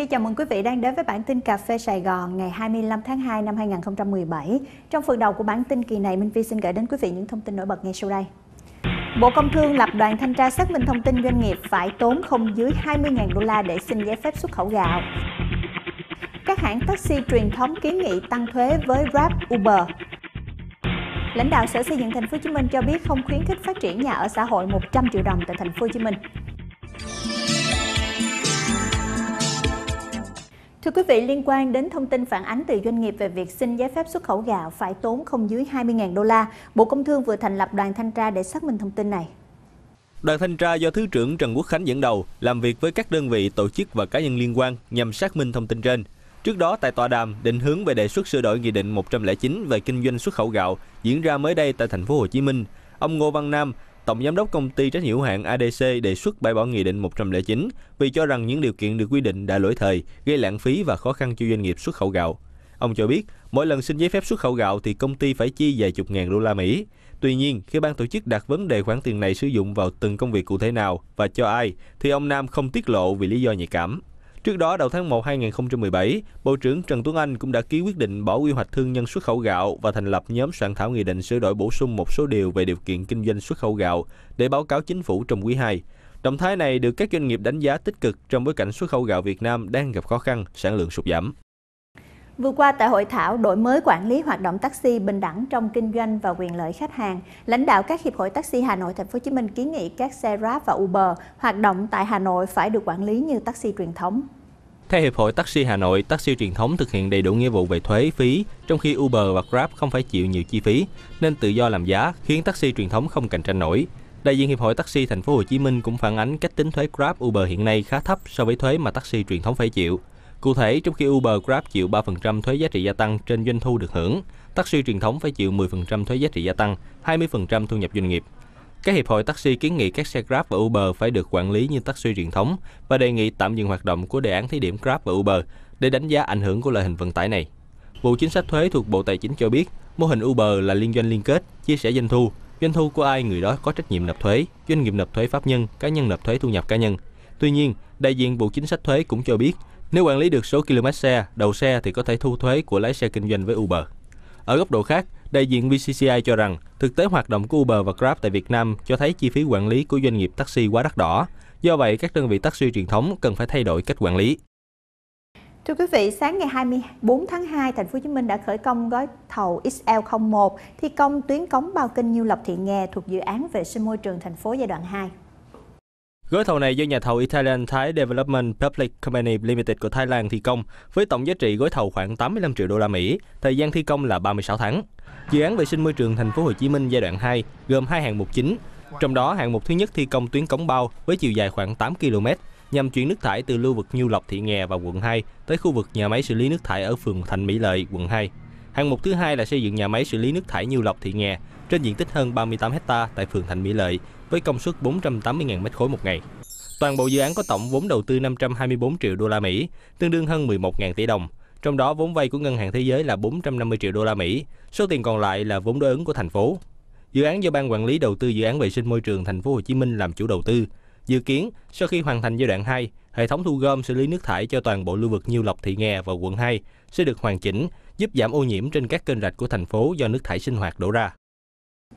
Vi chào mừng quý vị đang đến với bản tin Cà phê Sài Gòn ngày 25 tháng 2 năm 2017. Trong phần đầu của bản tin kỳ này, Minh Vi xin gửi đến quý vị những thông tin nổi bật ngay sau đây. Bộ Công Thương lập đoàn thanh tra xác minh thông tin doanh nghiệp phải tốn không dưới 20.000 đô la để xin giấy phép xuất khẩu gạo. Các hãng taxi truyền thống kiến nghị tăng thuế với Grab, Uber. Lãnh đạo Sở Xây dựng Thành phố Hồ Chí Minh cho biết không khuyến khích phát triển nhà ở xã hội 100 triệu đồng tại Thành phố Hồ Chí Minh. Thưa quý vị, liên quan đến thông tin phản ánh từ doanh nghiệp về việc xin giấy phép xuất khẩu gạo phải tốn không dưới 20.000 đô la, Bộ Công Thương vừa thành lập đoàn thanh tra để xác minh thông tin này. Đoàn thanh tra do Thứ trưởng Trần Quốc Khánh dẫn đầu làm việc với các đơn vị, tổ chức và cá nhân liên quan nhằm xác minh thông tin trên. Trước đó, tại tòa đàm định hướng về đề xuất sửa đổi Nghị định 109 về kinh doanh xuất khẩu gạo diễn ra mới đây tại thành phố Hồ Chí Minh, ông Ngô Văn Nam, Tổng giám đốc công ty trách nhiệm hữu hạn ADC đề xuất bãi bỏ Nghị định 109 vì cho rằng những điều kiện được quy định đã lỗi thời, gây lãng phí và khó khăn cho doanh nghiệp xuất khẩu gạo. Ông cho biết, mỗi lần xin giấy phép xuất khẩu gạo thì công ty phải chi vài chục ngàn đô la Mỹ. Tuy nhiên, khi ban tổ chức đặt vấn đề khoản tiền này sử dụng vào từng công việc cụ thể nào và cho ai, thì ông Nam không tiết lộ vì lý do nhạy cảm. Trước đó, đầu tháng 1 2017, Bộ trưởng Trần Tuấn Anh cũng đã ký quyết định bỏ quy hoạch thương nhân xuất khẩu gạo và thành lập nhóm soạn thảo nghị định sửa đổi bổ sung một số điều về điều kiện kinh doanh xuất khẩu gạo để báo cáo chính phủ trong quý 2. Động thái này được các doanh nghiệp đánh giá tích cực trong bối cảnh xuất khẩu gạo Việt Nam đang gặp khó khăn, sản lượng sụt giảm. Vừa qua tại hội thảo đổi mới quản lý hoạt động taxi bình đẳng trong kinh doanh và quyền lợi khách hàng, lãnh đạo các hiệp hội taxi Hà Nội Thành phố Hồ Chí Minh kiến nghị các xe Grab và Uber hoạt động tại Hà Nội phải được quản lý như taxi truyền thống. Theo Hiệp hội Taxi Hà Nội, taxi truyền thống thực hiện đầy đủ nghĩa vụ về thuế, phí, trong khi Uber và Grab không phải chịu nhiều chi phí, nên tự do làm giá khiến taxi truyền thống không cạnh tranh nổi. Đại diện Hiệp hội Taxi Thành phố Hồ Chí Minh cũng phản ánh cách tính thuế Grab Uber hiện nay khá thấp so với thuế mà taxi truyền thống phải chịu. Cụ thể, trong khi Uber Grab chịu 3% thuế giá trị gia tăng trên doanh thu được hưởng, taxi truyền thống phải chịu 10% thuế giá trị gia tăng, 20% thu nhập doanh nghiệp. Các hiệp hội taxi kiến nghị các xe Grab và Uber phải được quản lý như taxi truyền thống và đề nghị tạm dừng hoạt động của đề án thí điểm Grab và Uber để đánh giá ảnh hưởng của loại hình vận tải này. Vụ chính sách thuế thuộc Bộ Tài chính cho biết, mô hình Uber là liên doanh liên kết, chia sẻ doanh thu, doanh thu của ai người đó có trách nhiệm nộp thuế, doanh nghiệp nộp thuế pháp nhân, cá nhân nộp thuế thu nhập cá nhân. Tuy nhiên, đại diện Bộ Chính sách thuế cũng cho biết nếu quản lý được số km xe, đầu xe thì có thể thu thuế của lái xe kinh doanh với Uber. Ở góc độ khác, đại diện VCCI cho rằng thực tế hoạt động của Uber và Grab tại Việt Nam cho thấy chi phí quản lý của doanh nghiệp taxi quá đắt đỏ. Do vậy, các đơn vị taxi truyền thống cần phải thay đổi cách quản lý. Thưa quý vị, sáng ngày 24 tháng 2, thành phố Hồ Chí Minh đã khởi công gói thầu XL01 thi công tuyến cống bao kinh Nhiêu Lộc Thị Nghè thuộc dự án vệ sinh môi trường thành phố giai đoạn 2. Gói thầu này do nhà thầu Italian Thai Development Public Company Limited của Thái Lan thi công với tổng giá trị gói thầu khoảng 85 triệu đô la Mỹ, thời gian thi công là 36 tháng. Dự án vệ sinh môi trường thành phố Hồ Chí Minh giai đoạn 2 gồm hai hạng mục chính, trong đó hạng mục thứ nhất thi công tuyến cống bao với chiều dài khoảng 8 km nhằm chuyển nước thải từ lưu vực Nhiêu Lộc Thị Nghè và quận 2 tới khu vực nhà máy xử lý nước thải ở phường Thành Mỹ Lợi, quận 2. Hạng mục thứ hai là xây dựng nhà máy xử lý nước thải Nhiêu Lộc Thị Nghè trên diện tích hơn 38 ha tại phường Thành Mỹ Lợi với công suất 480.000 m3 một ngày. Toàn bộ dự án có tổng vốn đầu tư 524 triệu đô la Mỹ, tương đương hơn 11.000 tỷ đồng. Trong đó vốn vay của Ngân hàng Thế giới là 450 triệu đô la Mỹ, số tiền còn lại là vốn đối ứng của thành phố. Dự án do Ban quản lý đầu tư dự án vệ sinh môi trường thành phố Hồ Chí Minh làm chủ đầu tư. Dự kiến sau khi hoàn thành giai đoạn 2, hệ thống thu gom xử lý nước thải cho toàn bộ lưu vực Nhiêu Lộc Thị Nghè và quận 2 sẽ được hoàn chỉnh, giúp giảm ô nhiễm trên các kênh rạch của thành phố do nước thải sinh hoạt đổ ra.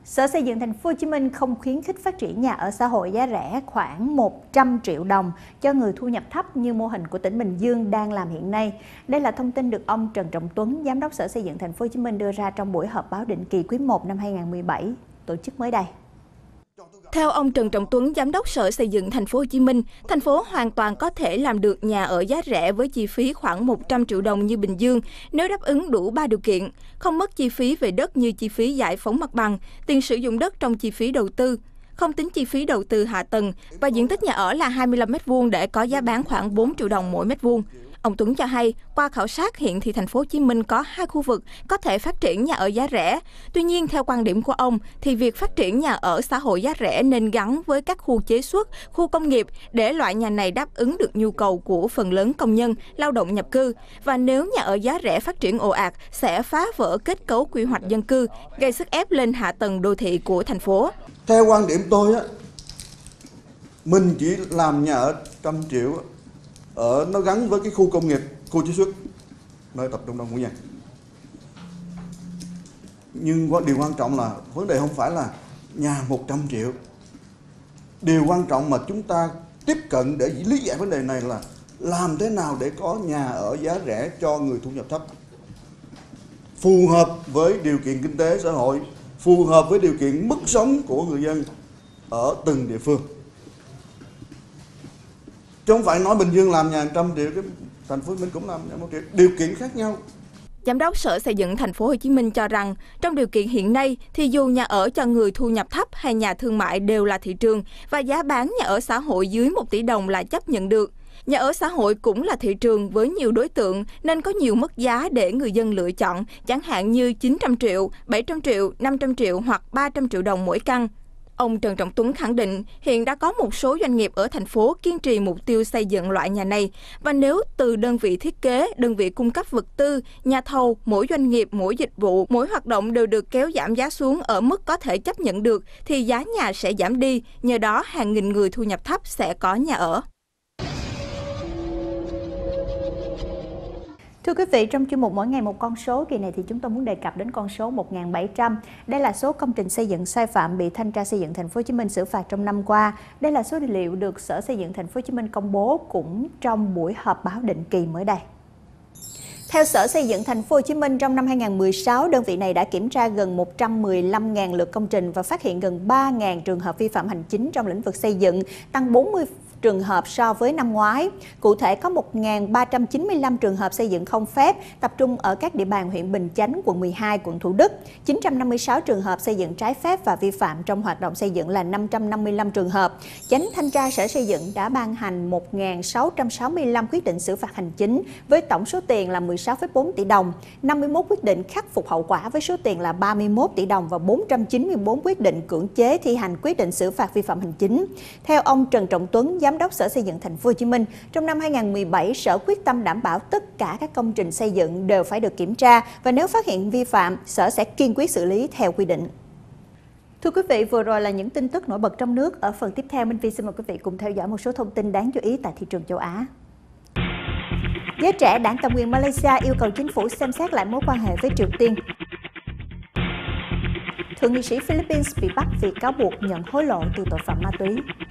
Sở Xây dựng Thành phố Hồ Chí Minh không khuyến khích phát triển nhà ở xã hội giá rẻ khoảng 100 triệu đồng cho người thu nhập thấp như mô hình của tỉnh Bình Dương đang làm hiện nay. Đây là thông tin được ông Trần Trọng Tuấn, Giám đốc Sở Xây dựng Thành phố Hồ Chí Minh đưa ra trong buổi họp báo định kỳ quý 1 năm 2017 tổ chức mới đây. Theo ông Trần Trọng Tuấn, giám đốc Sở Xây dựng Thành phố Hồ Chí Minh, thành phố hoàn toàn có thể làm được nhà ở giá rẻ với chi phí khoảng 100 triệu đồng như Bình Dương nếu đáp ứng đủ 3 điều kiện: không mất chi phí về đất như chi phí giải phóng mặt bằng, tiền sử dụng đất trong chi phí đầu tư, không tính chi phí đầu tư hạ tầng và diện tích nhà ở là 25 m2 để có giá bán khoảng 4 triệu đồng mỗi mét vuông. Ông Tuấn cho hay, qua khảo sát hiện thì thành phố Hồ Chí Minh có hai khu vực có thể phát triển nhà ở giá rẻ. Tuy nhiên theo quan điểm của ông thì việc phát triển nhà ở xã hội giá rẻ nên gắn với các khu chế xuất, khu công nghiệp để loại nhà này đáp ứng được nhu cầu của phần lớn công nhân, lao động nhập cư và nếu nhà ở giá rẻ phát triển ồ ạt sẽ phá vỡ kết cấu quy hoạch dân cư, gây sức ép lên hạ tầng đô thị của thành phố. Theo quan điểm tôi á, mình chỉ làm nhà ở trăm triệu ở nó gắn với cái khu công nghiệp, khu chế xuất nơi tập trung đông của nhà. Nhưng điều quan trọng là vấn đề không phải là nhà 100 triệu. Điều quan trọng mà chúng ta tiếp cận để lý giải vấn đề này là làm thế nào để có nhà ở giá rẻ cho người thu nhập thấp phù hợp với điều kiện kinh tế xã hội phù hợp với điều kiện mức sống của người dân ở từng địa phương chứ không phải nói Bình Dương làm nhà trăm triệu cái thành phố mình cũng làm nhà một triệu điều kiện khác nhau Giám đốc Sở Xây dựng Thành phố Hồ Chí Minh cho rằng trong điều kiện hiện nay thì dù nhà ở cho người thu nhập thấp hay nhà thương mại đều là thị trường và giá bán nhà ở xã hội dưới 1 tỷ đồng là chấp nhận được. Nhà ở xã hội cũng là thị trường với nhiều đối tượng nên có nhiều mức giá để người dân lựa chọn, chẳng hạn như 900 triệu, 700 triệu, 500 triệu hoặc 300 triệu đồng mỗi căn. Ông Trần Trọng Tuấn khẳng định hiện đã có một số doanh nghiệp ở thành phố kiên trì mục tiêu xây dựng loại nhà này và nếu từ đơn vị thiết kế, đơn vị cung cấp vật tư, nhà thầu, mỗi doanh nghiệp, mỗi dịch vụ, mỗi hoạt động đều được kéo giảm giá xuống ở mức có thể chấp nhận được thì giá nhà sẽ giảm đi, nhờ đó hàng nghìn người thu nhập thấp sẽ có nhà ở. Thưa quý vị, trong chuyên mục mỗi ngày một con số kỳ này thì chúng tôi muốn đề cập đến con số 1.700. Đây là số công trình xây dựng sai phạm bị thanh tra xây dựng thành phố Hồ Chí Minh xử phạt trong năm qua. Đây là số liệu được Sở Xây dựng thành phố Hồ Chí Minh công bố cũng trong buổi họp báo định kỳ mới đây. Theo Sở Xây dựng Thành phố Hồ Chí Minh trong năm 2016, đơn vị này đã kiểm tra gần 115.000 lượt công trình và phát hiện gần 3.000 trường hợp vi phạm hành chính trong lĩnh vực xây dựng, tăng 40 trường hợp so với năm ngoái. Cụ thể có 1.395 trường hợp xây dựng không phép tập trung ở các địa bàn huyện Bình Chánh, quận 12, quận Thủ Đức, 956 trường hợp xây dựng trái phép và vi phạm trong hoạt động xây dựng là 555 trường hợp. Chánh thanh tra Sở Xây dựng đã ban hành 1.665 quyết định xử phạt hành chính với tổng số tiền là 16,4 tỷ đồng, 51 quyết định khắc phục hậu quả với số tiền là 31 tỷ đồng và 494 quyết định cưỡng chế thi hành quyết định xử phạt vi phạm hành chính. Theo ông Trần Trọng Tuấn, giám Giám đốc Sở Xây dựng Thành phố Hồ Chí Minh, trong năm 2017, Sở quyết tâm đảm bảo tất cả các công trình xây dựng đều phải được kiểm tra và nếu phát hiện vi phạm, Sở sẽ kiên quyết xử lý theo quy định. Thưa quý vị, vừa rồi là những tin tức nổi bật trong nước. Ở phần tiếp theo, Minh Phi xin mời quý vị cùng theo dõi một số thông tin đáng chú ý tại thị trường châu Á. Giới trẻ đảng cầm quyền Malaysia yêu cầu chính phủ xem xét lại mối quan hệ với Triều Tiên. Thượng nghị sĩ Philippines bị bắt vì cáo buộc nhận hối lộ từ tội phạm ma túy.